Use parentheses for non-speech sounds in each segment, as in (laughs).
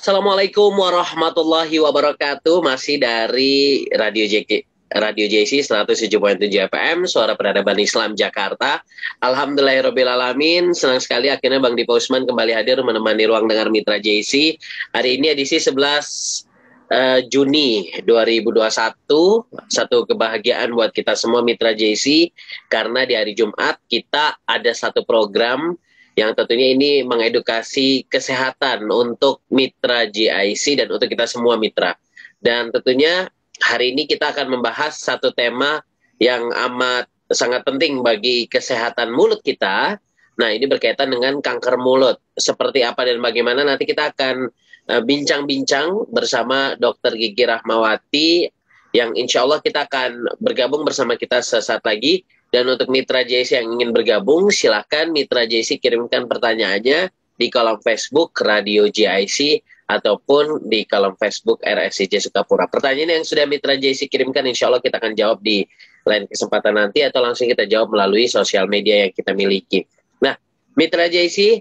Assalamualaikum warahmatullahi wabarakatuh. Masih dari Radio JK Radio JC 107.7 FM Suara Peradaban Islam Jakarta. Alhamdulillahirobbilalamin. Senang sekali akhirnya Bang Dipa Usman kembali hadir menemani ruang dengar Mitra JC. Hari ini edisi 11 uh, eh, Juni 2021 satu kebahagiaan buat kita semua mitra JC karena di hari Jumat kita ada satu program yang tentunya ini mengedukasi kesehatan untuk mitra GIC dan untuk kita semua mitra. Dan tentunya hari ini kita akan membahas satu tema yang amat sangat penting bagi kesehatan mulut kita. Nah, ini berkaitan dengan kanker mulut. Seperti apa dan bagaimana nanti kita akan eh, bincang-bincang bersama Dr. Gigi Rahmawati yang insya Allah kita akan bergabung bersama kita sesaat lagi dan untuk mitra JC yang ingin bergabung, silakan mitra JC kirimkan pertanyaannya di kolom Facebook Radio GIC ataupun di kolom Facebook RSCJ Sukapura. Pertanyaan yang sudah mitra JC kirimkan, insya Allah kita akan jawab di lain kesempatan nanti atau langsung kita jawab melalui sosial media yang kita miliki. Nah, mitra JC, uh,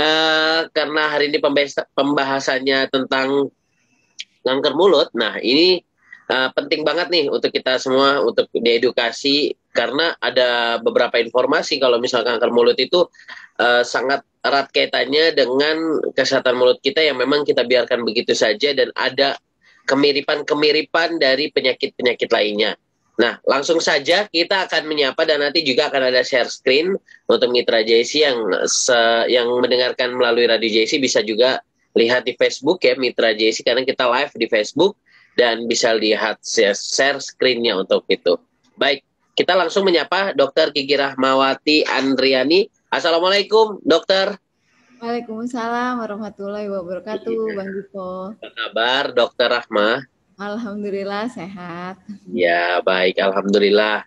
eh, karena hari ini pembahasannya tentang kanker mulut, nah ini uh, penting banget nih untuk kita semua untuk diedukasi karena ada beberapa informasi kalau misalkan kanker mulut itu uh, sangat erat kaitannya dengan kesehatan mulut kita yang memang kita biarkan begitu saja dan ada kemiripan-kemiripan dari penyakit-penyakit lainnya. Nah, langsung saja kita akan menyapa dan nanti juga akan ada share screen untuk mitra JC yang se yang mendengarkan melalui radio JC bisa juga lihat di Facebook ya mitra JC karena kita live di Facebook dan bisa lihat share, share screennya untuk itu. Baik, kita langsung menyapa Dokter Kiki Rahmawati Andriani. Assalamualaikum, Dokter. Waalaikumsalam warahmatullahi wabarakatuh, iya. Bang Dipo. Apa kabar, Dokter Rahma? Alhamdulillah sehat. Ya, baik, alhamdulillah.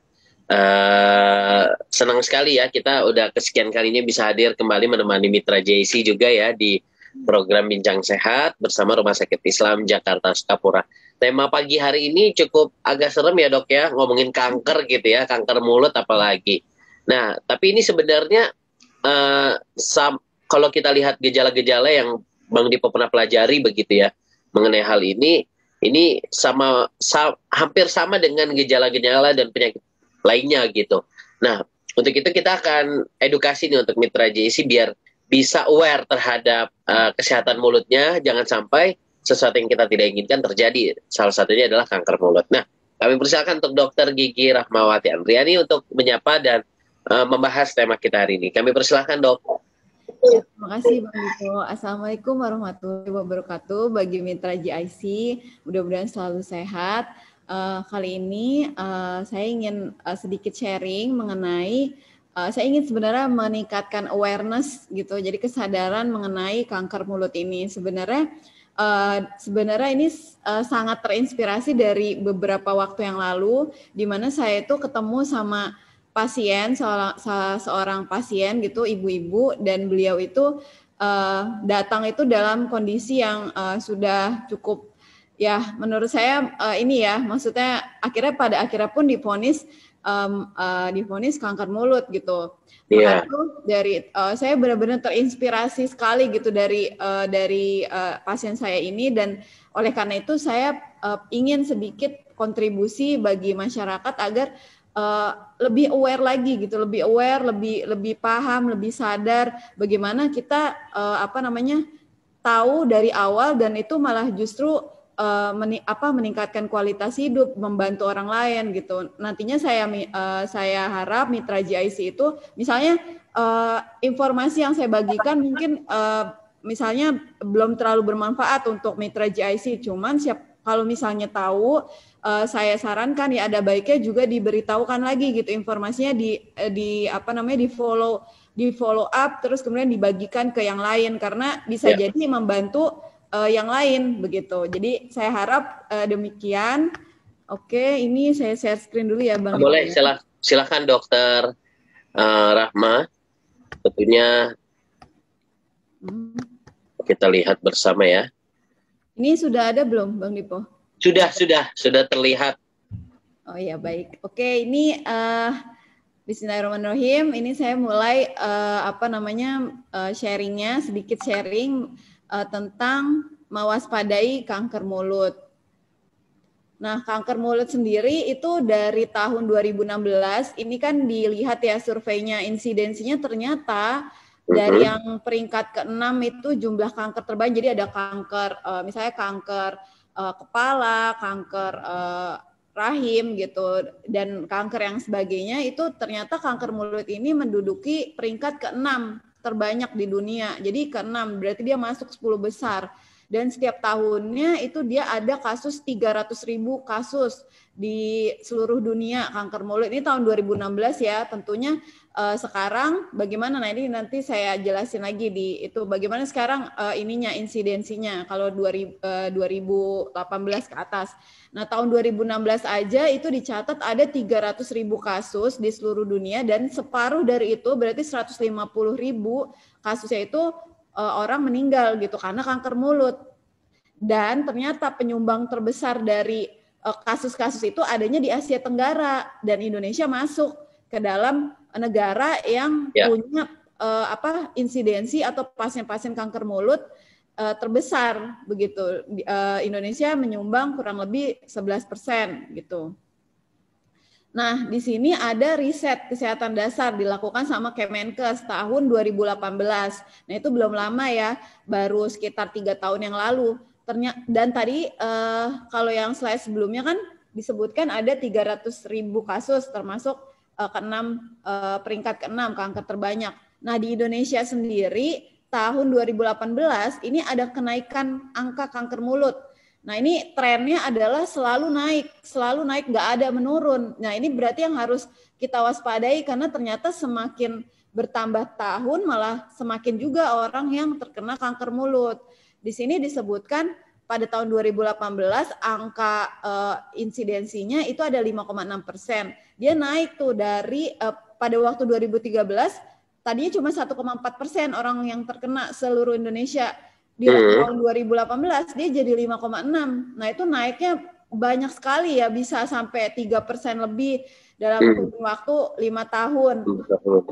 Uh, senang sekali ya kita udah kesekian kalinya bisa hadir kembali menemani Mitra JC juga ya di program Bincang Sehat bersama Rumah Sakit Islam Jakarta Sukapura tema pagi hari ini cukup agak serem ya dok ya ngomongin kanker gitu ya kanker mulut apalagi nah tapi ini sebenarnya uh, kalau kita lihat gejala-gejala yang bang Dipo pernah pelajari begitu ya mengenai hal ini ini sama sa hampir sama dengan gejala-gejala dan penyakit lainnya gitu nah untuk itu kita akan edukasi nih untuk mitra JC biar bisa aware terhadap uh, kesehatan mulutnya jangan sampai sesuatu yang kita tidak inginkan terjadi. Salah satunya adalah kanker mulut. Nah, kami persilakan untuk Dokter Gigi Rahmawati Andriani untuk menyapa dan uh, membahas tema kita hari ini. Kami persilahkan dok. Iya, terima kasih Bang Dito. Assalamualaikum warahmatullahi wabarakatuh bagi mitra GIC. Mudah-mudahan selalu sehat. Uh, kali ini uh, saya ingin uh, sedikit sharing mengenai Uh, saya ingin sebenarnya meningkatkan awareness gitu, jadi kesadaran mengenai kanker mulut ini. Sebenarnya Eh, sebenarnya ini uh, sangat terinspirasi dari beberapa waktu yang lalu, di mana saya itu ketemu sama pasien, salah seorang pasien gitu, ibu-ibu, dan beliau itu uh, datang itu dalam kondisi yang uh, sudah cukup, ya menurut saya uh, ini ya, maksudnya akhirnya pada akhirnya pun diponis um, uh, difonis kanker mulut gitu. Yeah. Iya. itu dari uh, saya benar-benar terinspirasi sekali gitu dari uh, dari uh, pasien saya ini dan oleh karena itu saya uh, ingin sedikit kontribusi bagi masyarakat agar uh, lebih aware lagi gitu, lebih aware, lebih lebih paham, lebih sadar bagaimana kita uh, apa namanya tahu dari awal dan itu malah justru uh, meni apa meningkatkan kualitas hidup, membantu orang lain gitu. Nantinya saya uh, saya harap mitra GIC itu misalnya uh, informasi yang saya bagikan mungkin uh, misalnya belum terlalu bermanfaat untuk mitra GIC, cuman siap kalau misalnya tahu uh, saya sarankan ya ada baiknya juga diberitahukan lagi gitu informasinya di di apa namanya di follow di follow up terus kemudian dibagikan ke yang lain karena bisa yeah. jadi membantu uh, yang lain begitu. Jadi saya harap uh, demikian. Oke, ini saya share screen dulu ya Bang. Boleh, silah, silahkan dokter uh, Rahma. Tentunya hmm. kita lihat bersama ya. Ini sudah ada belum Bang Dipo? Sudah, sudah, sudah terlihat. Oh ya baik. Oke, ini uh, Bismillahirrahmanirrahim. Ini saya mulai uh, apa namanya uh, sharingnya sedikit sharing uh, tentang mewaspadai kanker mulut. Nah, kanker mulut sendiri itu dari tahun 2016 ini kan dilihat ya surveinya insidensinya ternyata dari mm-hmm. yang peringkat ke keenam itu jumlah kanker terbanyak. Jadi ada kanker uh, misalnya kanker uh, kepala, kanker uh, rahim gitu dan kanker yang sebagainya itu ternyata kanker mulut ini menduduki peringkat keenam terbanyak di dunia. Jadi ke ke-6 berarti dia masuk 10 besar. Dan setiap tahunnya itu dia ada kasus 300 ribu kasus di seluruh dunia kanker mulut. Ini tahun 2016 ya, tentunya uh, sekarang bagaimana nah ini nanti saya jelasin lagi di itu bagaimana sekarang uh, ininya insidensinya kalau 2000, uh, 2018 ke atas. Nah tahun 2016 aja itu dicatat ada 300 ribu kasus di seluruh dunia dan separuh dari itu berarti 150 ribu kasusnya itu uh, orang meninggal gitu karena kanker mulut. Dan ternyata penyumbang terbesar dari kasus-kasus itu adanya di Asia Tenggara dan Indonesia masuk ke dalam negara yang yeah. punya uh, apa insidensi atau pasien-pasien kanker mulut uh, terbesar begitu. Uh, Indonesia menyumbang kurang lebih 11 persen gitu. Nah, di sini ada riset kesehatan dasar dilakukan sama Kemenkes tahun 2018. Nah, itu belum lama ya, baru sekitar tiga tahun yang lalu. dan tadi kalau yang slide sebelumnya kan disebutkan ada 300 ribu kasus termasuk Eh, keenam eh, peringkat keenam kanker terbanyak. Nah, di Indonesia sendiri tahun 2018 ini ada kenaikan angka kanker mulut. Nah, ini trennya adalah selalu naik, selalu naik, nggak ada menurun. Nah, ini berarti yang harus kita waspadai karena ternyata semakin bertambah tahun malah semakin juga orang yang terkena kanker mulut. Di sini disebutkan pada tahun 2018 angka uh, insidensinya itu ada 5,6 persen. Dia naik tuh dari uh, pada waktu 2013 tadinya cuma 1,4 persen orang yang terkena seluruh Indonesia. Di hmm. tahun 2018 dia jadi 5,6. Nah itu naiknya banyak sekali ya bisa sampai 3 persen lebih dalam hmm. waktu lima tahun. 5 tahun.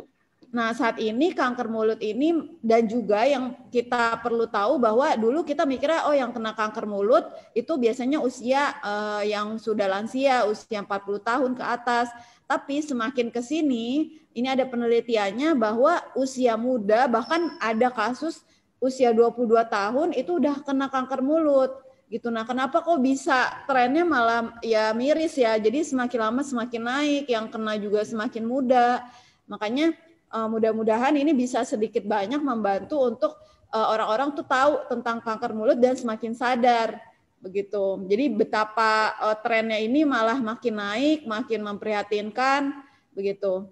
Nah, saat ini kanker mulut ini dan juga yang kita perlu tahu bahwa dulu kita mikirnya oh yang kena kanker mulut itu biasanya usia eh, yang sudah lansia, usia 40 tahun ke atas. Tapi semakin ke sini ini ada penelitiannya bahwa usia muda bahkan ada kasus usia 22 tahun itu udah kena kanker mulut gitu. Nah, kenapa kok bisa trennya malah ya miris ya? Jadi semakin lama semakin naik, yang kena juga semakin muda. Makanya uh, mudah-mudahan ini bisa sedikit banyak membantu untuk uh, orang-orang tuh tahu tentang kanker mulut dan semakin sadar begitu. Jadi betapa uh, trennya ini malah makin naik, makin memprihatinkan begitu.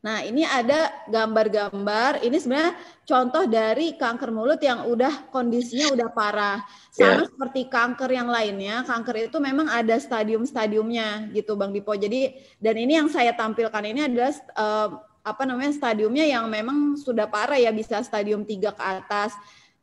Nah, ini ada gambar-gambar. Ini sebenarnya contoh dari kanker mulut yang udah kondisinya udah parah. Sama yeah. seperti kanker yang lainnya, kanker itu memang ada stadium-stadiumnya gitu Bang Dipo. Jadi dan ini yang saya tampilkan ini adalah uh, apa namanya stadiumnya yang memang sudah parah ya bisa stadium 3 ke atas.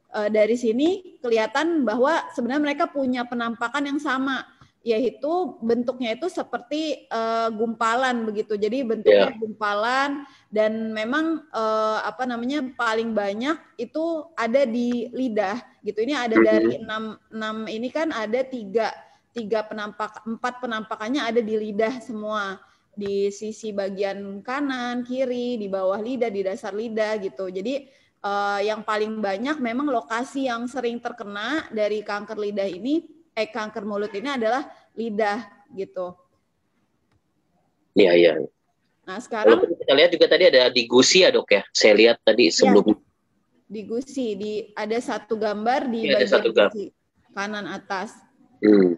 E, dari sini kelihatan bahwa sebenarnya mereka punya penampakan yang sama yaitu bentuknya itu seperti uh, gumpalan begitu. Jadi bentuknya yeah. gumpalan dan memang uh, apa namanya paling banyak itu ada di lidah gitu. Ini ada mm-hmm. dari enam enam ini kan ada tiga tiga penampak empat penampakannya ada di lidah semua di sisi bagian kanan, kiri, di bawah lidah, di dasar lidah gitu. Jadi uh, yang paling banyak memang lokasi yang sering terkena dari kanker lidah ini, eh kanker mulut ini adalah lidah gitu. Iya iya. Nah sekarang Lalu kita lihat juga tadi ada di gusi ya dok ya. Saya lihat tadi iya. sebelum di gusi di ada satu gambar di ya, bagian satu gambar. kanan atas. Hmm.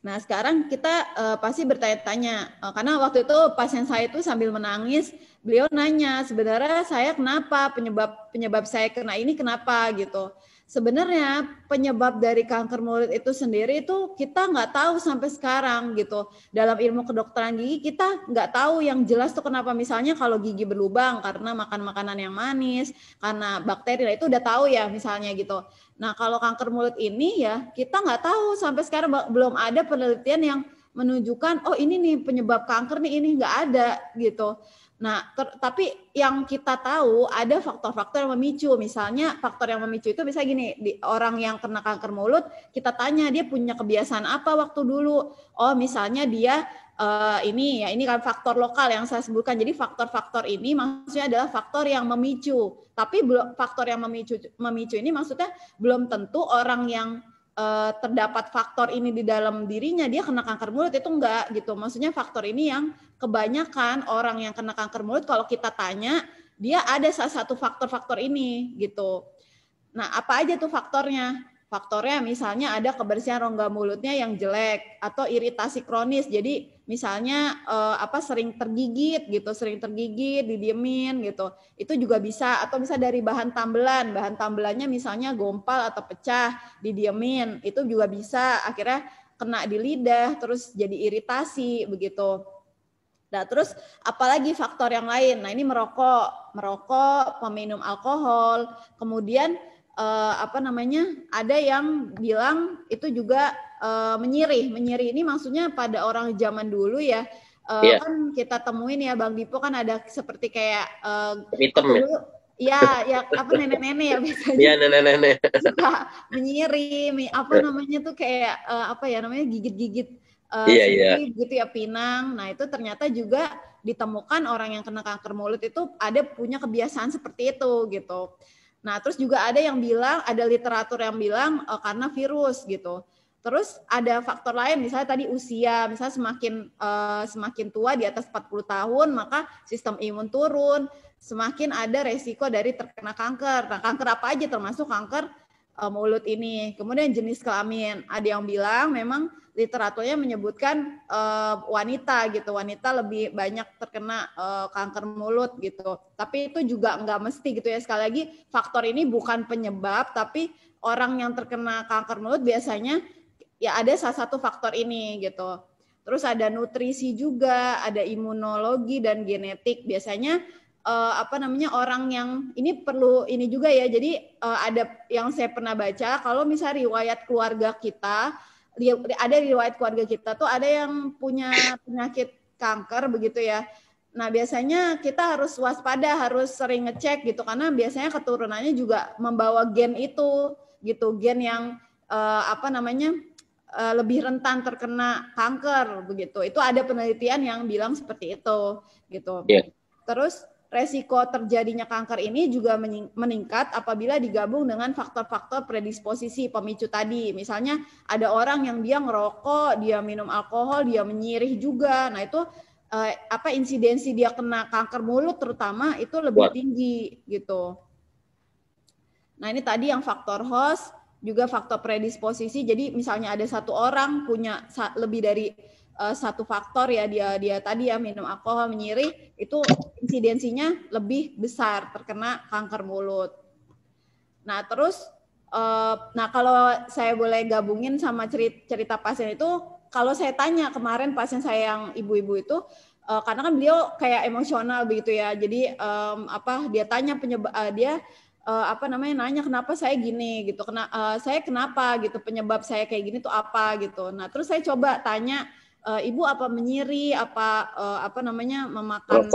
Nah, sekarang kita uh, pasti bertanya-tanya uh, karena waktu itu pasien saya itu sambil menangis, beliau nanya, "Sebenarnya saya kenapa? Penyebab penyebab saya kena ini kenapa?" gitu. Sebenarnya penyebab dari kanker mulut itu sendiri itu kita nggak tahu sampai sekarang gitu. Dalam ilmu kedokteran gigi kita nggak tahu yang jelas tuh kenapa misalnya kalau gigi berlubang karena makan makanan yang manis, karena bakteri, nah itu udah tahu ya misalnya gitu. Nah, kalau kanker mulut ini ya kita nggak tahu sampai sekarang belum ada penelitian yang menunjukkan oh ini nih penyebab kanker nih ini nggak ada gitu. Nah, ter, tapi yang kita tahu ada faktor-faktor yang memicu. Misalnya faktor yang memicu itu bisa gini, di, orang yang kena kanker mulut kita tanya dia punya kebiasaan apa waktu dulu. Oh, misalnya dia uh, ini ya ini kan faktor lokal yang saya sebutkan. Jadi faktor-faktor ini maksudnya adalah faktor yang memicu. Tapi faktor yang memicu memicu ini maksudnya belum tentu orang yang uh, terdapat faktor ini di dalam dirinya dia kena kanker mulut itu enggak gitu. Maksudnya faktor ini yang kebanyakan orang yang kena kanker mulut kalau kita tanya dia ada salah satu faktor-faktor ini gitu. Nah, apa aja tuh faktornya? faktornya misalnya ada kebersihan rongga mulutnya yang jelek atau iritasi kronis. Jadi misalnya eh, apa sering tergigit gitu, sering tergigit, didiemin gitu. Itu juga bisa atau bisa dari bahan tambelan. Bahan tambelannya misalnya gompal atau pecah, didiemin. Itu juga bisa akhirnya kena di lidah terus jadi iritasi begitu. Nah, terus apalagi faktor yang lain. Nah, ini merokok, merokok, peminum alkohol, kemudian uh, apa namanya ada yang bilang itu juga uh, menyirih menyirih ini maksudnya pada orang zaman dulu ya uh, eh, yeah. kan kita temuin ya bang Dipo kan ada seperti kayak uh, hitam ya? dulu, ya ya apa nenek-nenek ya biasanya ya nenek-nenek suka apa iya. namanya tuh kayak uh, apa ya namanya gigit-gigit uh, yeah, yeah. gitu ya pinang. Nah itu ternyata juga ditemukan orang yang kena kanker mulut itu ada punya kebiasaan seperti itu gitu. Nah, terus juga ada yang bilang, ada literatur yang bilang uh, karena virus gitu. Terus ada faktor lain, misalnya tadi usia, misalnya semakin uh, semakin tua di atas 40 tahun, maka sistem imun turun, semakin ada resiko dari terkena kanker. Nah, kanker apa aja termasuk kanker uh, mulut ini. Kemudian jenis kelamin, ada yang bilang memang literaturnya menyebutkan uh, wanita gitu wanita lebih banyak terkena uh, kanker mulut gitu tapi itu juga nggak mesti gitu ya sekali lagi faktor ini bukan penyebab tapi orang yang terkena kanker mulut biasanya ya ada salah satu faktor ini gitu terus ada nutrisi juga ada imunologi dan genetik biasanya uh, apa namanya orang yang ini perlu ini juga ya. Jadi uh, ada yang saya pernah baca kalau misalnya riwayat keluarga kita ada di riwayat keluarga kita tuh ada yang punya penyakit kanker begitu ya. Nah, biasanya kita harus waspada, harus sering ngecek gitu karena biasanya keturunannya juga membawa gen itu gitu, gen yang uh, apa namanya? Uh, lebih rentan terkena kanker begitu. Itu ada penelitian yang bilang seperti itu gitu. Yeah. Terus resiko terjadinya kanker ini juga meningkat apabila digabung dengan faktor-faktor predisposisi pemicu tadi. Misalnya ada orang yang dia ngerokok, dia minum alkohol, dia menyirih juga. Nah, itu eh, apa insidensi dia kena kanker mulut terutama itu lebih tinggi gitu. Nah, ini tadi yang faktor host juga faktor predisposisi. Jadi misalnya ada satu orang punya lebih dari uh, satu faktor ya dia dia tadi ya minum alkohol menyiri itu insidensinya lebih besar terkena kanker mulut. Nah terus uh, nah kalau saya boleh gabungin sama cerita, cerita pasien itu kalau saya tanya kemarin pasien saya yang ibu-ibu itu uh, karena kan beliau kayak emosional begitu ya jadi um, apa dia tanya penyebab uh, dia uh, apa namanya nanya kenapa saya gini gitu kena uh, saya kenapa gitu penyebab saya kayak gini tuh apa gitu nah terus saya coba tanya uh, ibu apa menyiri apa uh, apa namanya memakan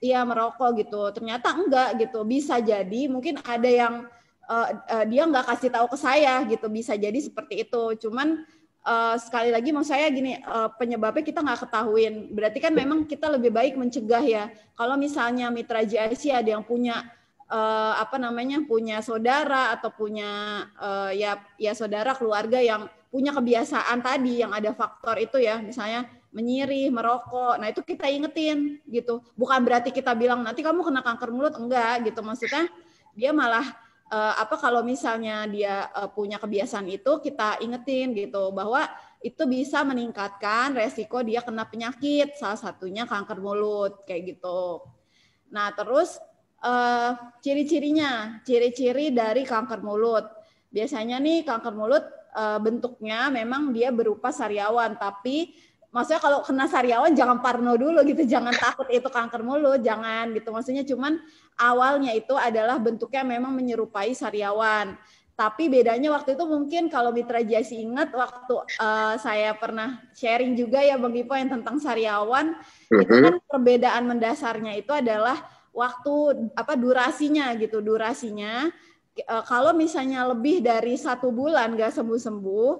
Iya merokok gitu. Ternyata enggak gitu. Bisa jadi mungkin ada yang uh, uh, dia enggak kasih tahu ke saya gitu. Bisa jadi seperti itu. Cuman uh, sekali lagi mau saya gini uh, penyebabnya kita nggak ketahuin berarti kan iya. memang kita lebih baik mencegah ya kalau misalnya mitra JIC ada yang punya uh, apa namanya punya saudara atau punya uh, ya ya saudara keluarga yang punya kebiasaan tadi yang ada faktor itu ya misalnya menyirih, merokok. Nah, itu kita ingetin gitu. Bukan berarti kita bilang nanti kamu kena kanker mulut enggak gitu. Maksudnya dia malah uh, apa kalau misalnya dia uh, punya kebiasaan itu kita ingetin gitu bahwa itu bisa meningkatkan resiko dia kena penyakit salah satunya kanker mulut kayak gitu. Nah, terus uh, ciri-cirinya, ciri-ciri dari kanker mulut. Biasanya nih kanker mulut uh, bentuknya memang dia berupa sariawan, tapi maksudnya kalau kena sariawan jangan parno dulu gitu, jangan takut itu kanker mulut, jangan gitu. Maksudnya cuman awalnya itu adalah bentuknya memang menyerupai sariawan. Tapi bedanya waktu itu mungkin kalau Mitra Jasi ingat waktu uh, saya pernah sharing juga ya Bang Ipo yang tentang sariawan, uh -huh. itu mm-hmm. kan perbedaan mendasarnya itu adalah waktu apa durasinya gitu durasinya e, kalau misalnya lebih dari satu bulan gak sembuh sembuh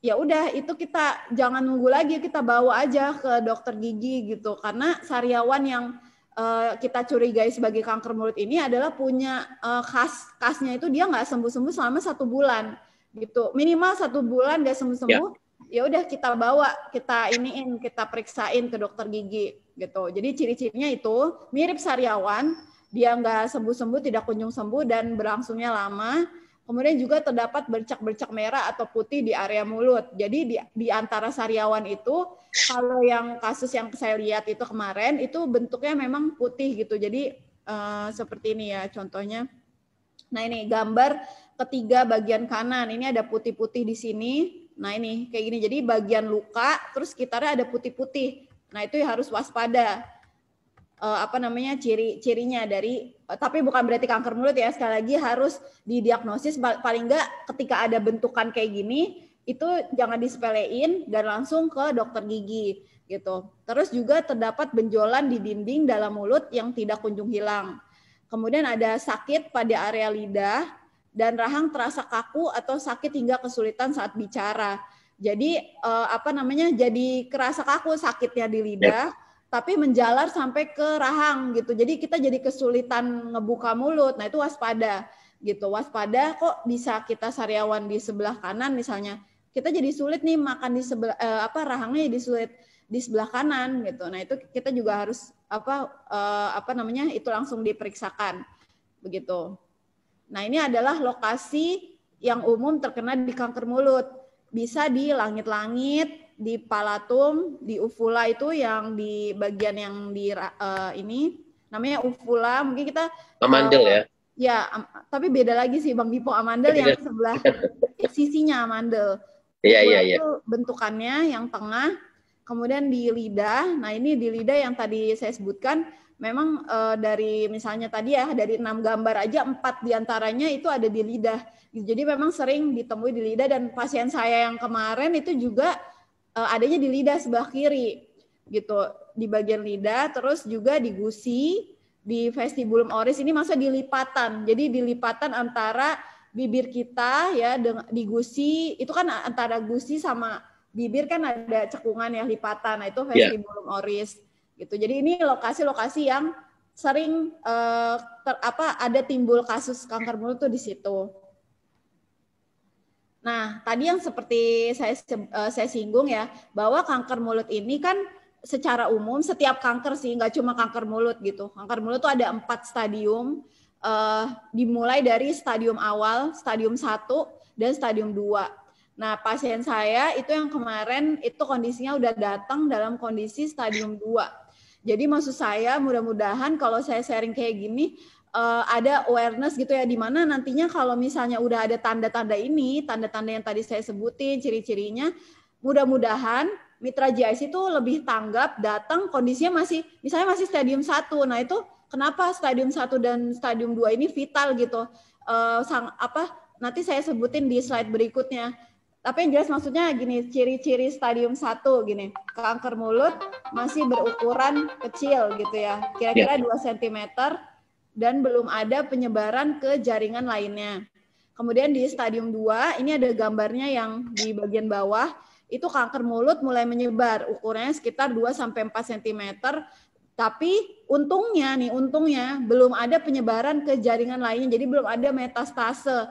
ya udah itu kita jangan nunggu lagi kita bawa aja ke dokter gigi gitu karena sariawan yang e, kita curigai sebagai kanker mulut ini adalah punya e, khas khasnya itu dia nggak sembuh sembuh selama satu bulan gitu minimal satu bulan gak sembuh sembuh ya. ya udah kita bawa kita iniin kita periksain ke dokter gigi gitu. Jadi ciri-cirinya itu mirip sariawan, dia nggak sembuh-sembuh, tidak kunjung sembuh dan berlangsungnya lama. Kemudian juga terdapat bercak-bercak merah atau putih di area mulut. Jadi di, di antara sariawan itu, kalau yang kasus yang saya lihat itu kemarin, itu bentuknya memang putih gitu. Jadi eh, seperti ini ya contohnya. Nah ini gambar ketiga bagian kanan. Ini ada putih-putih di sini. Nah ini kayak gini. Jadi bagian luka, terus sekitarnya ada putih-putih. Nah, itu harus waspada uh, apa namanya ciri-cirinya dari uh, tapi bukan berarti kanker mulut ya sekali lagi harus didiagnosis paling enggak ketika ada bentukan kayak gini itu jangan disepelein dan langsung ke dokter gigi gitu. Terus juga terdapat benjolan di dinding dalam mulut yang tidak kunjung hilang. Kemudian ada sakit pada area lidah dan rahang terasa kaku atau sakit hingga kesulitan saat bicara jadi uh, apa namanya? Jadi kerasa kaku sakitnya di lidah, yep. tapi menjalar sampai ke rahang gitu. Jadi kita jadi kesulitan ngebuka mulut. Nah, itu waspada gitu. Waspada kok bisa kita sariawan di sebelah kanan misalnya. Kita jadi sulit nih makan di sebelah uh, apa rahangnya jadi sulit di sebelah kanan gitu. Nah, itu kita juga harus apa uh, apa namanya? itu langsung diperiksakan. Begitu. Nah, ini adalah lokasi yang umum terkena di kanker mulut bisa di langit-langit, di palatum, di uvula itu yang di bagian yang di uh, ini namanya uvula. Mungkin kita amandel uh, ya. Ya, um, tapi beda lagi sih Bang Dipo amandel yang sebelah (laughs) eh, sisinya amandel. Iya, iya, iya. bentukannya yang tengah, kemudian di lidah. Nah, ini di lidah yang tadi saya sebutkan memang uh, dari misalnya tadi ya dari enam gambar aja empat diantaranya itu ada di lidah jadi memang sering ditemui di lidah dan pasien saya yang kemarin itu juga uh, adanya di lidah sebelah kiri gitu di bagian lidah terus juga di gusi di vestibulum oris ini masa dilipatan jadi dilipatan antara bibir kita ya dengan di gusi itu kan antara gusi sama bibir kan ada cekungan ya lipatan nah itu iya. vestibulum yeah. oris gitu. Jadi ini lokasi-lokasi yang sering uh, ter, apa ada timbul kasus kanker mulut tuh di situ. Nah, tadi yang seperti saya eh, saya singgung ya bahwa kanker mulut ini kan secara umum setiap kanker sih nggak cuma kanker mulut gitu. Kanker mulut tuh ada empat stadium. Uh, dimulai dari stadium awal, stadium 1 dan stadium 2. Nah, pasien saya itu yang kemarin itu kondisinya udah datang dalam kondisi stadium 2 jadi maksud saya mudah-mudahan kalau saya sharing kayak gini eh, ada awareness gitu ya di mana nantinya kalau misalnya udah ada tanda-tanda ini, tanda-tanda yang tadi saya sebutin ciri-cirinya, mudah-mudahan mitra GIC itu lebih tanggap datang kondisinya masih misalnya masih stadium 1. Nah, itu kenapa stadium 1 dan stadium 2 ini vital gitu. Uh, apa nanti saya sebutin di slide berikutnya tapi yang jelas maksudnya gini ciri-ciri stadium 1 gini kanker mulut masih berukuran kecil gitu ya kira-kira ya. 2 cm dan belum ada penyebaran ke jaringan lainnya kemudian di stadium 2 ini ada gambarnya yang di bagian bawah itu kanker mulut mulai menyebar ukurannya sekitar 2 4 cm tapi untungnya nih untungnya belum ada penyebaran ke jaringan lainnya jadi belum ada metastase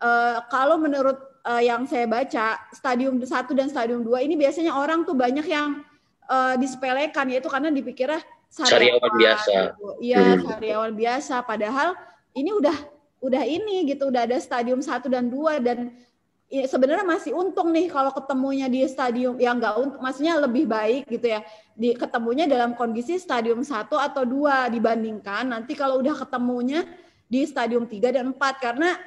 Uh, kalau menurut uh, yang saya baca stadium 1 dan stadium 2 ini biasanya orang tuh banyak yang uh, disepelekan yaitu karena dipikirnya sariawan, sariawan biasa. Gitu. Iya, hmm. sariawan biasa padahal ini udah udah ini gitu, udah ada stadium 1 dan 2 dan ya sebenarnya masih untung nih kalau ketemunya di stadium yang enggak untung, maksudnya lebih baik gitu ya. Di ketemunya dalam kondisi stadium 1 atau 2 dibandingkan nanti kalau udah ketemunya di stadium 3 dan 4 karena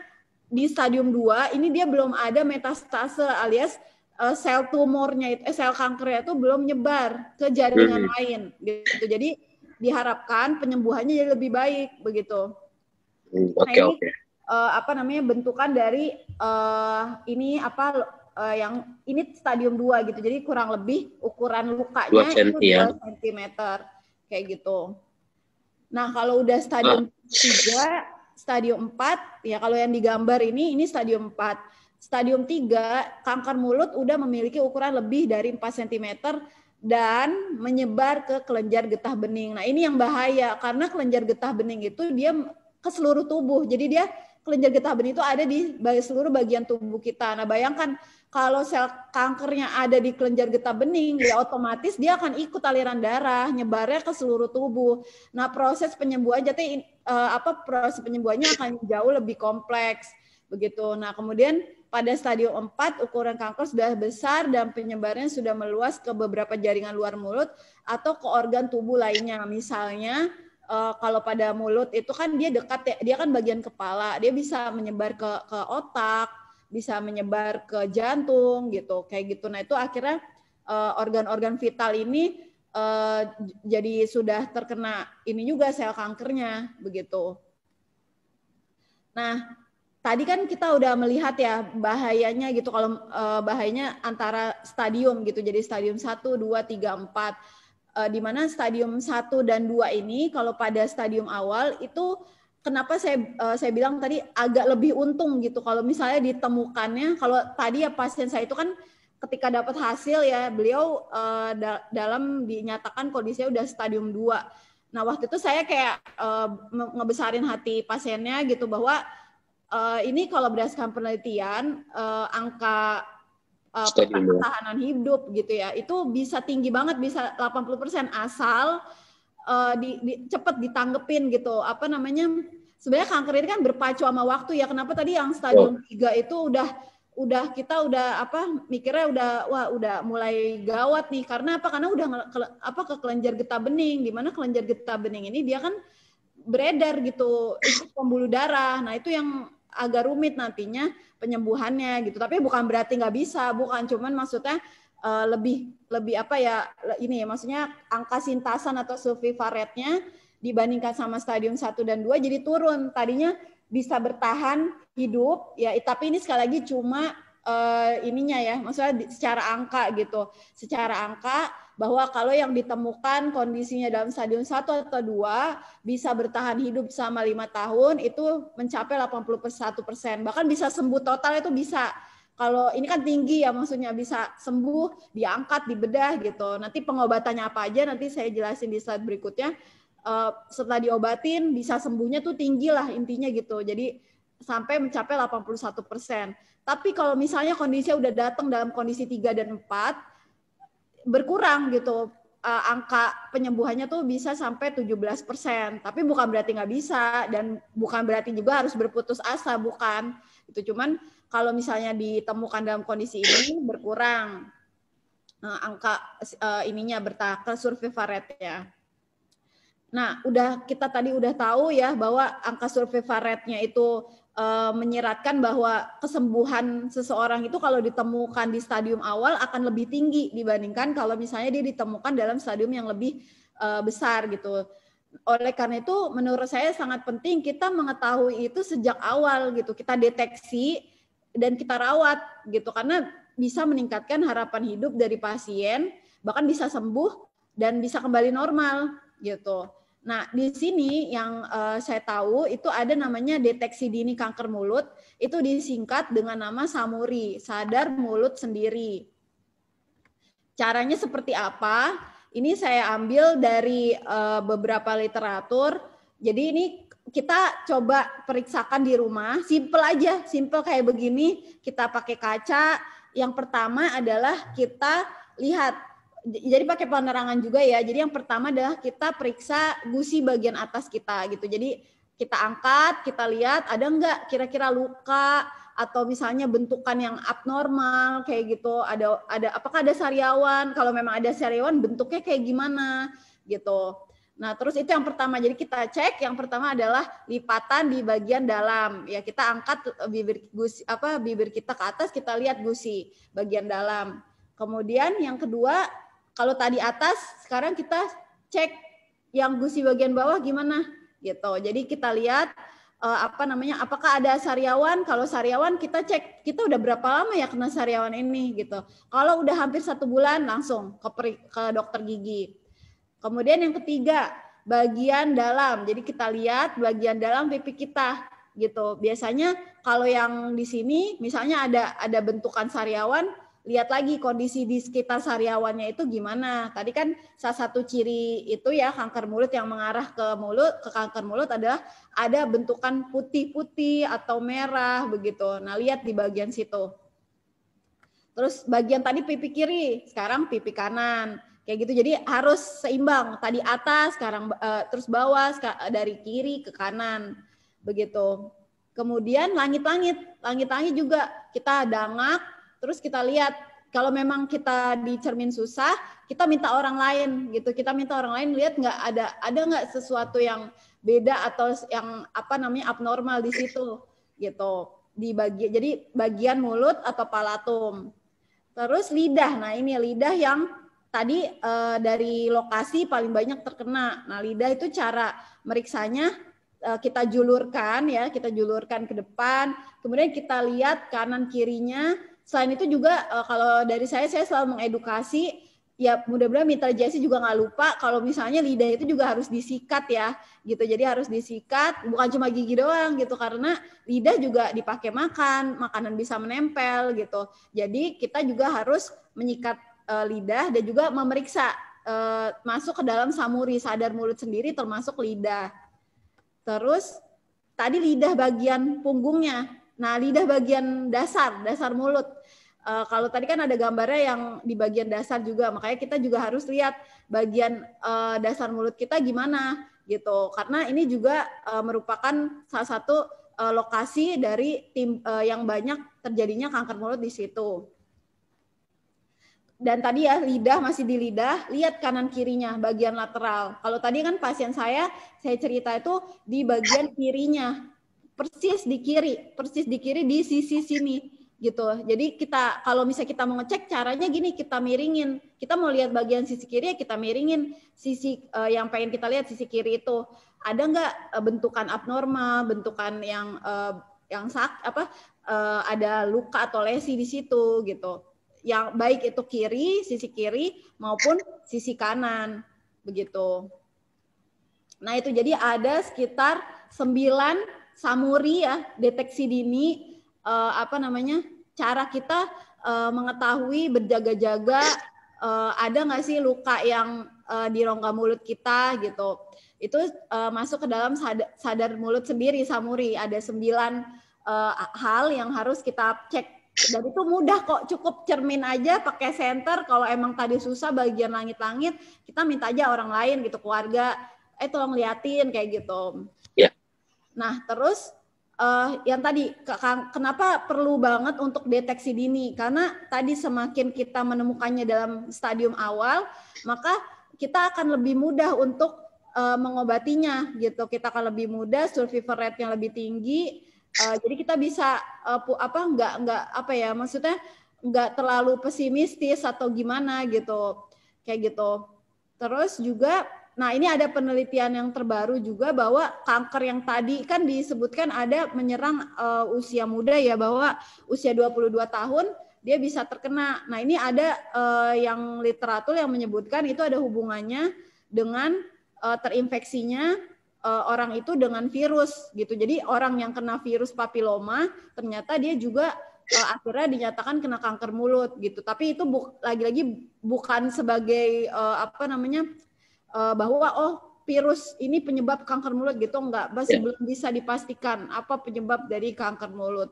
di stadium 2 ini dia belum ada metastase alias uh, sel tumornya itu eh, sel kankernya itu belum nyebar ke jaringan hmm. lain gitu. Jadi diharapkan penyembuhannya jadi lebih baik begitu. Oke hmm, okay, nah, oke. Okay. Uh, eh, apa namanya bentukan dari uh, ini apa uh, yang ini stadium 2 gitu. Jadi kurang lebih ukuran lukanya 2 cm, itu 2 ya. kayak gitu. Nah, kalau udah stadium ah stadium 4 ya kalau yang digambar ini ini stadium 4. Stadium 3 kanker mulut udah memiliki ukuran lebih dari 4 cm dan menyebar ke kelenjar getah bening. Nah, ini yang bahaya karena kelenjar getah bening itu dia ke seluruh tubuh. Jadi dia kelenjar getah bening itu ada di seluruh bagian tubuh kita. Nah, bayangkan kalau sel kankernya ada di kelenjar getah bening, dia ya otomatis dia akan ikut aliran darah, nyebarnya ke seluruh tubuh. Nah, proses penyembuhan jadi eh, apa proses penyembuhannya akan jauh lebih kompleks begitu. Nah, kemudian pada stadium 4 ukuran kanker sudah besar dan penyebarannya sudah meluas ke beberapa jaringan luar mulut atau ke organ tubuh lainnya. Misalnya uh, kalau pada mulut itu kan dia dekat ya, dia kan bagian kepala, dia bisa menyebar ke ke otak, bisa menyebar ke jantung gitu kayak gitu. Nah itu akhirnya eh, organ-organ vital ini uh, jadi sudah terkena ini juga sel kankernya begitu. Nah, tadi kan kita udah melihat ya bahayanya gitu kalau uh, bahayanya antara stadium gitu. Jadi stadium 1, 2, 3, 4 uh, di mana stadium 1 dan 2 ini kalau pada stadium awal itu kenapa saya uh, saya bilang tadi agak lebih untung gitu kalau misalnya ditemukannya kalau tadi ya pasien saya itu kan ketika dapat hasil ya beliau uh, da dalam dinyatakan kondisinya udah stadium 2. Nah, waktu itu saya kayak uh, ngebesarin hati pasiennya gitu bahwa uh, ini kalau berdasarkan penelitian uh, angka uh, pertahanan hidup gitu ya, itu bisa tinggi banget bisa 80% asal uh, di, di cepet ditanggepin gitu apa namanya sebenarnya kanker ini kan berpacu sama waktu ya kenapa tadi yang stadium oh. 3 itu udah udah kita udah apa mikirnya udah wah udah mulai gawat nih karena apa karena udah ke, apa ke kelenjar getah bening di mana kelenjar getah bening ini dia kan beredar gitu itu pembuluh darah nah itu yang agak rumit nantinya penyembuhannya gitu tapi bukan berarti nggak bisa bukan cuman maksudnya uh, lebih lebih apa ya ini ya maksudnya angka sintasan atau survival rate-nya dibandingkan sama stadium 1 dan 2 jadi turun. Tadinya bisa bertahan hidup ya tapi ini sekali lagi cuma uh, ininya ya maksudnya secara angka gitu. Secara angka bahwa kalau yang ditemukan kondisinya dalam stadium 1 atau 2 bisa bertahan hidup selama 5 tahun itu mencapai 81%. Bahkan bisa sembuh total itu bisa kalau ini kan tinggi ya maksudnya bisa sembuh, diangkat, dibedah gitu. Nanti pengobatannya apa aja nanti saya jelasin di slide berikutnya. Uh, setelah diobatin bisa sembuhnya tuh tinggi lah intinya gitu. Jadi sampai mencapai 81 persen. Tapi kalau misalnya kondisinya udah datang dalam kondisi 3 dan 4, berkurang gitu. Eh, angka penyembuhannya tuh bisa sampai 17 persen. Tapi bukan berarti nggak bisa dan bukan berarti juga harus berputus asa, bukan. Itu cuman kalau misalnya ditemukan dalam kondisi ini berkurang uh, angka uh, ininya bertakar survival rate ya. Nah, udah kita tadi udah tahu ya bahwa angka survival rate-nya itu e, menyeratkan bahwa kesembuhan seseorang itu kalau ditemukan di stadium awal akan lebih tinggi dibandingkan kalau misalnya dia ditemukan dalam stadium yang lebih e, besar gitu. Oleh karena itu menurut saya sangat penting kita mengetahui itu sejak awal gitu. Kita deteksi dan kita rawat gitu karena bisa meningkatkan harapan hidup dari pasien bahkan bisa sembuh dan bisa kembali normal gitu. Nah, di sini yang uh, saya tahu itu ada namanya deteksi dini kanker mulut, itu disingkat dengan nama SAMURI, sadar mulut sendiri. Caranya seperti apa? Ini saya ambil dari uh, beberapa literatur. Jadi ini kita coba periksakan di rumah, simple aja, simple kayak begini, kita pakai kaca. Yang pertama adalah kita lihat, jadi pakai penerangan juga ya. Jadi yang pertama adalah kita periksa gusi bagian atas kita gitu. Jadi kita angkat, kita lihat ada enggak kira-kira luka atau misalnya bentukan yang abnormal kayak gitu ada ada apakah ada sariawan kalau memang ada sariawan bentuknya kayak gimana gitu Nah, terus itu yang pertama. Jadi kita cek yang pertama adalah lipatan di bagian dalam. Ya, kita angkat eh, bibir gusi apa bibir kita ke atas, kita lihat gusi bagian dalam. Kemudian yang kedua, kalau tadi atas, sekarang kita cek yang gusi bagian bawah gimana gitu. Jadi kita lihat eh, apa namanya apakah ada sariawan kalau sariawan kita cek kita udah berapa lama ya kena sariawan ini gitu kalau udah hampir satu bulan langsung ke, ke dokter gigi Kemudian yang ketiga, bagian dalam. Jadi kita lihat bagian dalam pipi kita gitu. Biasanya kalau yang di sini misalnya ada ada bentukan sariawan, lihat lagi kondisi di sekitar sariawannya itu gimana. Tadi kan salah satu ciri itu ya kanker mulut yang mengarah ke mulut ke kanker mulut adalah ada bentukan putih-putih atau merah begitu. Nah, lihat di bagian situ. Terus bagian tadi pipi kiri, sekarang pipi kanan kayak gitu jadi harus seimbang tadi atas sekarang uh, terus bawah eh, dari kiri ke kanan begitu kemudian langit-langit langit-langit juga kita dangak terus kita lihat kalau memang kita di cermin susah kita minta orang lain gitu kita minta orang lain lihat nggak ada ada nggak sesuatu yang beda atau yang apa namanya abnormal di situ gitu di bagian jadi bagian mulut atau palatum terus lidah nah ini lidah yang tadi uh, dari lokasi paling banyak terkena. Nah, lidah itu cara meriksanya uh, kita julurkan ya, kita julurkan ke depan. Kemudian kita lihat kanan kirinya. Selain itu juga uh, kalau dari saya saya selalu mengedukasi ya mudah-mudahan mitra Jesse juga nggak lupa kalau misalnya lidah itu juga harus disikat ya gitu jadi harus disikat bukan cuma gigi doang gitu karena lidah juga dipakai makan makanan bisa menempel gitu jadi kita juga harus menyikat uh, lidah dan juga memeriksa uh, masuk ke dalam samuri sadar mulut sendiri termasuk lidah. Terus tadi lidah bagian punggungnya. Nah, lidah bagian dasar, dasar mulut. E, kalau tadi kan ada gambarnya yang di bagian dasar juga, makanya kita juga harus lihat bagian e, dasar mulut kita gimana gitu. Karena ini juga e, merupakan salah satu e, lokasi dari tim e, yang banyak terjadinya kanker mulut di situ dan tadi ya lidah masih di lidah, lihat kanan kirinya bagian lateral. Kalau tadi kan pasien saya saya cerita itu di bagian kirinya. Persis di kiri, persis di kiri di sisi sini gitu. Jadi kita kalau misalnya kita mau ngecek caranya gini, kita miringin. Kita mau lihat bagian sisi kiri ya kita miringin sisi uh, yang pengen kita lihat sisi kiri itu. Ada nggak uh, bentukan abnormal, bentukan yang uh, yang sak apa uh, ada luka atau lesi di situ gitu yang baik itu kiri, sisi kiri maupun sisi kanan. Begitu. Nah, itu jadi ada sekitar 9 samuri ya, deteksi dini uh, apa namanya? cara kita uh, mengetahui berjaga-jaga uh, ada nggak sih luka yang uh, di rongga mulut kita gitu. Itu uh, masuk ke dalam sadar, sadar mulut sendiri samuri ada 9 uh, hal yang harus kita cek dan itu mudah kok cukup cermin aja pakai center. kalau emang tadi susah bagian langit-langit kita minta aja orang lain gitu keluarga eh tolong liatin kayak gitu yeah. nah terus uh, yang tadi kan, kenapa perlu banget untuk deteksi dini karena tadi semakin kita menemukannya dalam stadium awal maka kita akan lebih mudah untuk uh, mengobatinya gitu kita akan lebih mudah survivor rate yang lebih tinggi Uh, jadi kita bisa uh, apa nggak nggak apa ya maksudnya nggak terlalu pesimistis atau gimana gitu kayak gitu. Terus juga nah ini ada penelitian yang terbaru juga bahwa kanker yang tadi kan disebutkan ada menyerang uh, usia muda ya bahwa usia 22 tahun dia bisa terkena. Nah, ini ada uh, yang literatur yang menyebutkan itu ada hubungannya dengan uh, terinfeksinya uh, orang itu dengan virus gitu. Jadi orang yang kena virus papiloma ternyata dia juga uh, akhirnya dinyatakan kena kanker mulut gitu. Tapi itu bu lagi-lagi bukan sebagai uh, apa namanya uh, bahwa oh virus ini penyebab kanker mulut gitu enggak, masih ya. belum bisa dipastikan apa penyebab dari kanker mulut.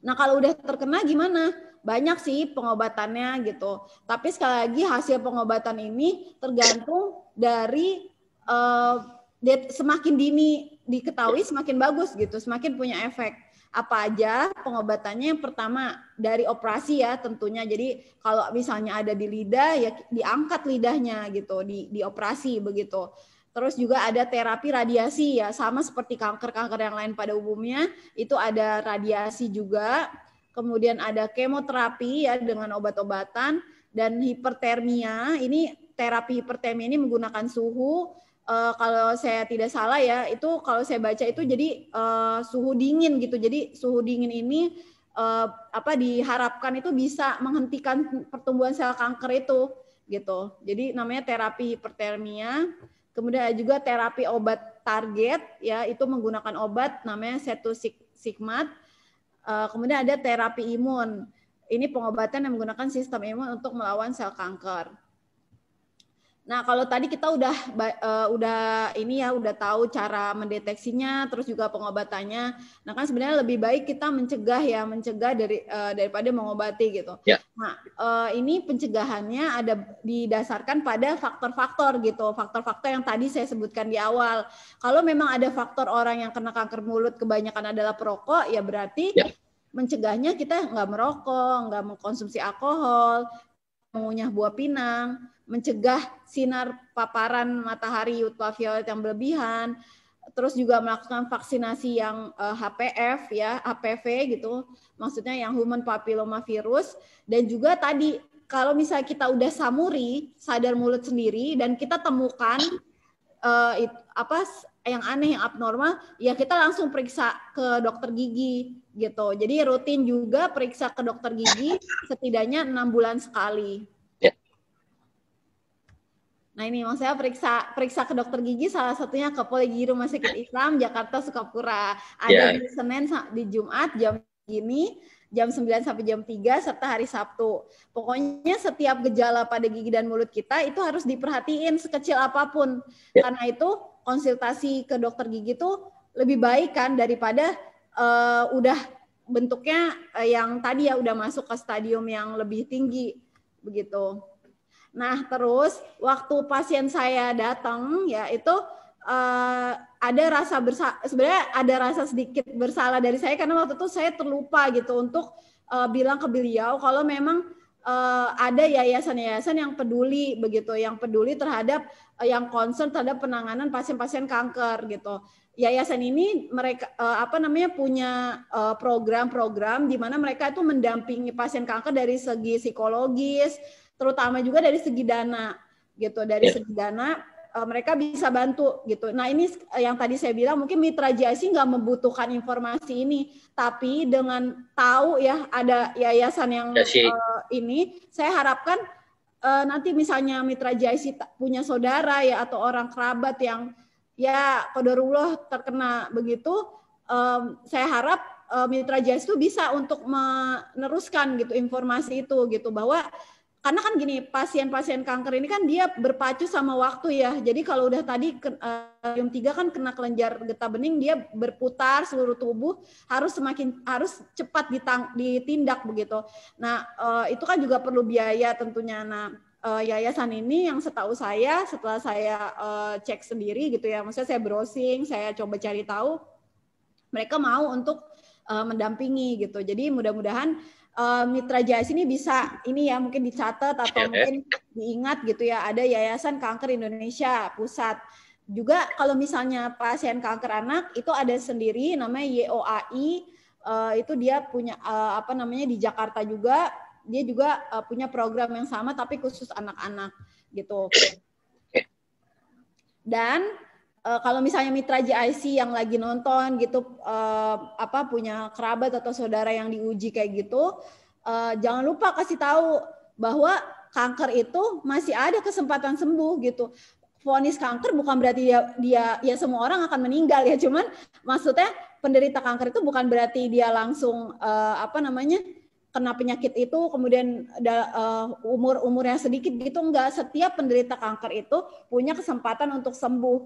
Nah, kalau udah terkena gimana? Banyak sih pengobatannya gitu. Tapi sekali lagi hasil pengobatan ini tergantung dari uh, semakin dini diketahui semakin bagus gitu, semakin punya efek. Apa aja pengobatannya yang pertama dari operasi ya tentunya. Jadi kalau misalnya ada di lidah ya diangkat lidahnya gitu, di dioperasi begitu. Terus juga ada terapi radiasi ya, sama seperti kanker-kanker yang lain pada umumnya, itu ada radiasi juga. Kemudian ada kemoterapi ya dengan obat-obatan dan hipertermia. Ini terapi hipertermia ini menggunakan suhu uh, kalau saya tidak salah ya itu kalau saya baca itu jadi uh, suhu dingin gitu jadi suhu dingin ini uh, apa diharapkan itu bisa menghentikan pertumbuhan sel kanker itu gitu jadi namanya terapi hipertermia kemudian ada juga terapi obat target ya itu menggunakan obat namanya cetusigmat uh, kemudian ada terapi imun ini pengobatan yang menggunakan sistem imun untuk melawan sel kanker Nah, kalau tadi kita udah uh, udah ini ya udah tahu cara mendeteksinya terus juga pengobatannya. Nah, kan sebenarnya lebih baik kita mencegah ya, mencegah dari uh, daripada mengobati gitu. Ya. Nah, uh, ini pencegahannya ada didasarkan pada faktor-faktor gitu, faktor-faktor yang tadi saya sebutkan di awal. Kalau memang ada faktor orang yang kena kanker mulut kebanyakan adalah perokok, ya berarti ya. mencegahnya kita nggak merokok, nggak mengkonsumsi alkohol, mengunyah buah pinang mencegah sinar paparan matahari ultraviolet yang berlebihan, terus juga melakukan vaksinasi yang uh, eh, HPF ya, HPV gitu, maksudnya yang human papilloma virus dan juga tadi kalau misalnya kita udah samuri sadar mulut sendiri dan kita temukan uh, apa yang aneh yang abnormal ya kita langsung periksa ke dokter gigi gitu jadi rutin juga periksa ke dokter gigi setidaknya enam bulan sekali Nah ini maksudnya periksa periksa ke dokter gigi salah satunya ke Poligiri Rumah Sakit Islam Jakarta Sukapura. Ada yeah. di Senin di Jumat jam gini jam 9 sampai jam 3 serta hari Sabtu. Pokoknya setiap gejala pada gigi dan mulut kita itu harus diperhatiin sekecil apapun. Yeah. Karena itu konsultasi ke dokter gigi itu lebih baik kan daripada uh, udah bentuknya uh, yang tadi ya udah masuk ke stadium yang lebih tinggi begitu. Nah, terus waktu pasien saya datang ya itu uh, ada rasa bersa sebenarnya ada rasa sedikit bersalah dari saya karena waktu itu saya terlupa gitu untuk uh, bilang ke beliau kalau memang uh, ada yayasan-yayasan yang peduli begitu, yang peduli terhadap uh, yang concern terhadap penanganan pasien-pasien kanker gitu yayasan ini mereka uh, apa namanya punya program-program uh, di mana mereka itu mendampingi pasien kanker dari segi psikologis, terutama juga dari segi dana gitu dari ya. segi dana eh, mereka bisa bantu gitu. Nah ini eh, yang tadi saya bilang mungkin mitra JSI nggak membutuhkan informasi ini, tapi dengan tahu ya ada yayasan yang uh, ini, saya harapkan uh, nanti misalnya mitra JSI punya saudara ya atau orang kerabat yang ya kodarullah terkena begitu, um, saya harap uh, mitra JSI itu bisa untuk meneruskan gitu informasi itu gitu bahwa karena kan gini pasien-pasien kanker ini kan dia berpacu sama waktu ya jadi kalau udah tadi stadium uh, 3 kan kena kelenjar getah bening dia berputar seluruh tubuh harus semakin harus cepat ditang, ditindak begitu nah eh, itu kan juga perlu biaya tentunya nah eh, yayasan ini yang setahu saya setelah saya eh, cek sendiri gitu ya maksudnya saya browsing saya coba cari tahu mereka mau untuk mendampingi gitu jadi mudah-mudahan uh, mitra Jais ini bisa ini ya mungkin dicatat atau yeah. mungkin diingat gitu ya ada Yayasan Kanker Indonesia Pusat. Juga kalau misalnya pasien kanker anak itu ada sendiri namanya YOAI uh, eh, itu dia punya uh, apa namanya di Jakarta juga dia juga uh, punya program yang sama tapi khusus anak-anak gitu. Dan uh, kalau misalnya mitra JIC yang lagi nonton gitu uh, apa punya kerabat atau saudara yang diuji kayak gitu uh, jangan lupa kasih tahu bahwa kanker itu masih ada kesempatan sembuh gitu vonis kanker bukan berarti dia dia ya semua orang akan meninggal ya cuman maksudnya penderita kanker itu bukan berarti dia langsung uh, apa namanya kena penyakit itu kemudian uh, umur umurnya sedikit gitu enggak setiap penderita kanker itu punya kesempatan untuk sembuh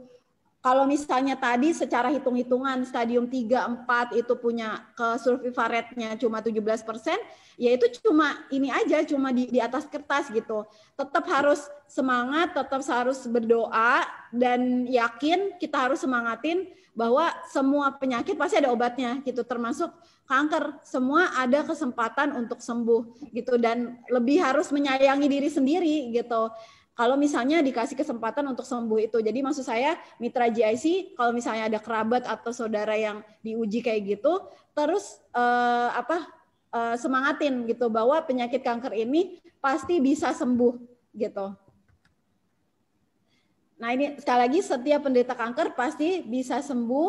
kalau misalnya tadi secara hitung-hitungan stadium 3, 4 itu punya ke survival rate-nya cuma 17 persen, ya itu cuma ini aja, cuma di, di atas kertas gitu. Tetap harus semangat, tetap harus berdoa, dan yakin kita harus semangatin bahwa semua penyakit pasti ada obatnya gitu, termasuk kanker. Semua ada kesempatan untuk sembuh gitu, dan lebih harus menyayangi diri sendiri gitu kalau misalnya dikasih kesempatan untuk sembuh itu. Jadi maksud saya mitra GIC kalau misalnya ada kerabat atau saudara yang diuji kayak gitu, terus eh, apa eh, semangatin gitu bahwa penyakit kanker ini pasti bisa sembuh gitu. Nah ini sekali lagi setiap penderita kanker pasti bisa sembuh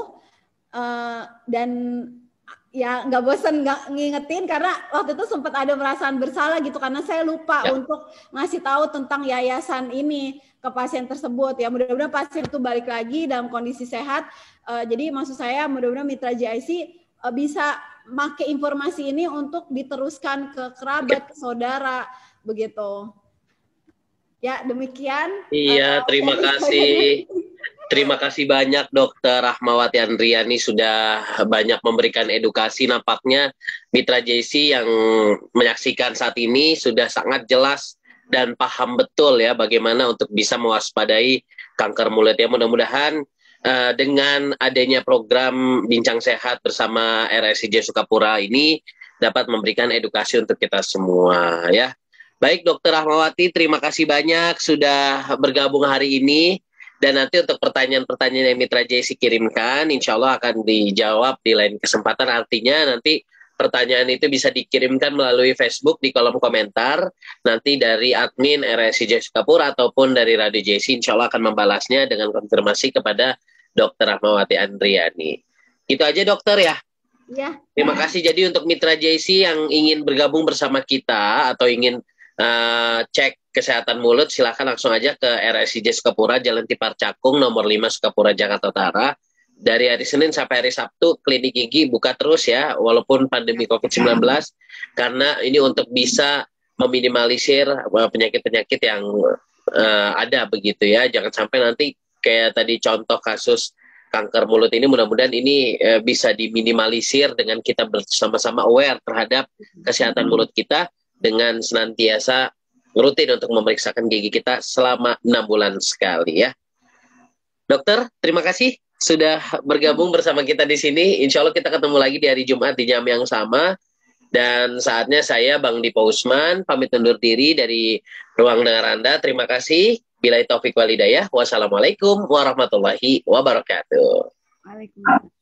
eh, dan ya nggak bosen nggak ngingetin karena waktu itu sempat ada perasaan bersalah gitu karena saya lupa ya. untuk ngasih tahu tentang yayasan ini ke pasien tersebut ya mudah-mudahan pasien itu balik lagi dalam kondisi sehat uh, jadi maksud saya mudah-mudahan mitra JIC uh, eh, bisa make informasi ini untuk diteruskan ke kerabat ya. saudara begitu ya demikian iya uh, terima (laughs) kasih Terima kasih banyak Dokter Rahmawati Andriani sudah banyak memberikan edukasi. Nampaknya Mitra JC yang menyaksikan saat ini sudah sangat jelas dan paham betul ya bagaimana untuk bisa mewaspadai kanker mulut ya. Mudah-mudahan uh, dengan adanya program Bincang Sehat bersama RSIJ Sukapura ini dapat memberikan edukasi untuk kita semua ya. Baik Dokter Rahmawati, terima kasih banyak sudah bergabung hari ini dan nanti untuk pertanyaan-pertanyaan yang Mitra JC kirimkan, insya Allah akan dijawab di lain kesempatan. Artinya nanti pertanyaan itu bisa dikirimkan melalui Facebook di kolom komentar. Nanti dari admin RSI JC Kapur ataupun dari Radio JC, insya Allah akan membalasnya dengan konfirmasi kepada Dr. Rahmawati Andriani. Itu aja dokter ya. Ya. Terima kasih. Jadi untuk mitra JC yang ingin bergabung bersama kita atau ingin uh, cek kesehatan mulut silahkan langsung aja ke RSIJ Sukapura Jalan Tipar Cakung nomor 5 Sukapura Jakarta Utara dari hari Senin sampai hari Sabtu klinik gigi buka terus ya walaupun pandemi COVID-19 karena ini untuk bisa meminimalisir eh, penyakit-penyakit yang uh, ada begitu ya jangan sampai nanti kayak tadi contoh kasus kanker mulut ini mudah-mudahan ini uh, bisa diminimalisir dengan kita bersama-sama aware terhadap kesehatan mulut kita dengan senantiasa rutin untuk memeriksakan gigi kita selama enam bulan sekali ya. Dokter, terima kasih sudah bergabung bersama kita di sini. Insya Allah kita ketemu lagi di hari Jumat di jam yang sama. Dan saatnya saya, Bang Dipo Usman, pamit undur diri dari Ruang Dengar Anda. Terima kasih. Bila Taufik Walidayah, wassalamualaikum warahmatullahi wabarakatuh. Waalaikumsalam.